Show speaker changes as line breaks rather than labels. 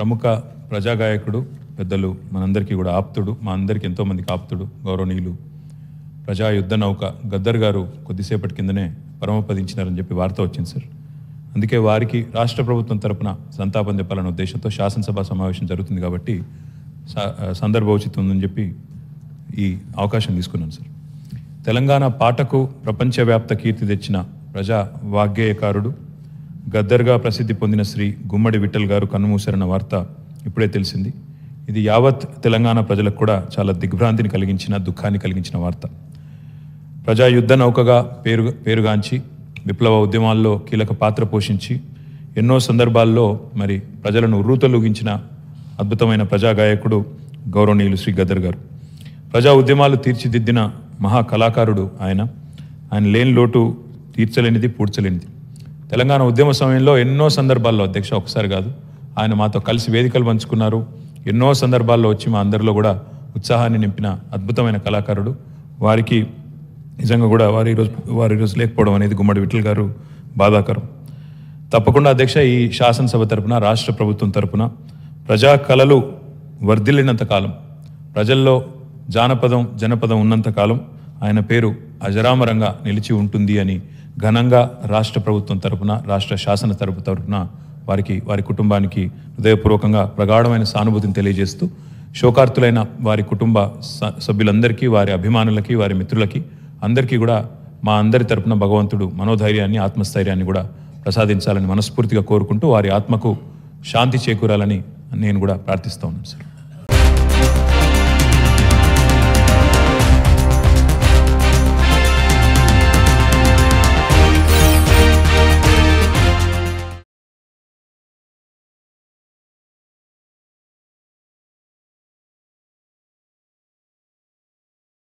ప్రముఖ ప్రజాగాయకుడు పెద్దలు మనందరికీ కూడా ఆప్తుడు మా అందరికీ ఎంతోమందికి ఆప్తుడు గౌరవనీయులు ప్రజా యుద్ధ నౌక గద్దర్ గారు కొద్దిసేపటి కిందనే పరమపదించినారని చెప్పి వార్త వచ్చింది సార్ అందుకే వారికి రాష్ట్ర ప్రభుత్వం తరపున సంతాపం చెప్పాలన్న ఉద్దేశంతో శాసనసభ సమావేశం జరుగుతుంది కాబట్టి సందర్భ ఉచితం ఉందని చెప్పి ఈ అవకాశం తీసుకున్నాను సార్ తెలంగాణ పాటకు ప్రపంచవ్యాప్త కీర్తి తెచ్చిన ప్రజా వాగ్గేయకారుడు గద్దర్గా ప్రసిద్ధి పొందిన శ్రీ గుమ్మడి విఠల్ గారు కన్నుమూసారన్న వార్త ఇప్పుడే తెలిసింది ఇది యావత్ తెలంగాణ ప్రజలకు కూడా చాలా దిగ్భ్రాంతిని కలిగించిన దుఃఖాన్ని కలిగించిన వార్త ప్రజాయుద్ధ నౌకగా పేరు పేరుగాంచి విప్లవ ఉద్యమాల్లో కీలక పాత్ర పోషించి ఎన్నో సందర్భాల్లో మరి ప్రజలను ఉర్రూతలూగించిన అద్భుతమైన ప్రజా గాయకుడు గౌరవనీయులు శ్రీ గద్దర్ గారు ప్రజా ఉద్యమాలు తీర్చిదిద్దిన మహా కళాకారుడు ఆయన ఆయన లేని లోటు తీర్చలేనిది పూడ్చలేనిది తెలంగాణ ఉద్యమ సమయంలో ఎన్నో సందర్భాల్లో అధ్యక్ష ఒకసారి కాదు ఆయన మాతో కలిసి వేదికలు పంచుకున్నారు ఎన్నో సందర్భాల్లో వచ్చి మా అందరిలో కూడా ఉత్సాహాన్ని నింపిన అద్భుతమైన కళాకారుడు వారికి నిజంగా కూడా వారి ఈరోజు వారి ఈరోజు లేకపోవడం అనేది గుమ్మడి విఠల్ గారు బాధాకరం తప్పకుండా అధ్యక్ష ఈ శాసనసభ తరపున రాష్ట్ర ప్రభుత్వం తరపున ప్రజా కళలు వర్ధిల్లినంత కాలం ప్రజల్లో జానపదం జనపదం ఉన్నంత కాలం ఆయన పేరు అజరామరంగా నిలిచి ఉంటుంది అని ఘనంగా రాష్ట్ర ప్రభుత్వం తరపున రాష్ట్ర శాసన తరపు తరపున వారికి వారి కుటుంబానికి హృదయపూర్వకంగా ప్రగాఢమైన సానుభూతిని తెలియజేస్తూ శోకార్తులైన వారి కుటుంబ సభ్యులందరికీ వారి అభిమానులకి వారి మిత్రులకి అందరికీ కూడా మా అందరి తరపున భగవంతుడు మనోధైర్యాన్ని ఆత్మస్థైర్యాన్ని కూడా ప్రసాదించాలని మనస్ఫూర్తిగా కోరుకుంటూ వారి ఆత్మకు శాంతి చేకూరాలని నేను కూడా ప్రార్థిస్తూ ఉన్నాను సార్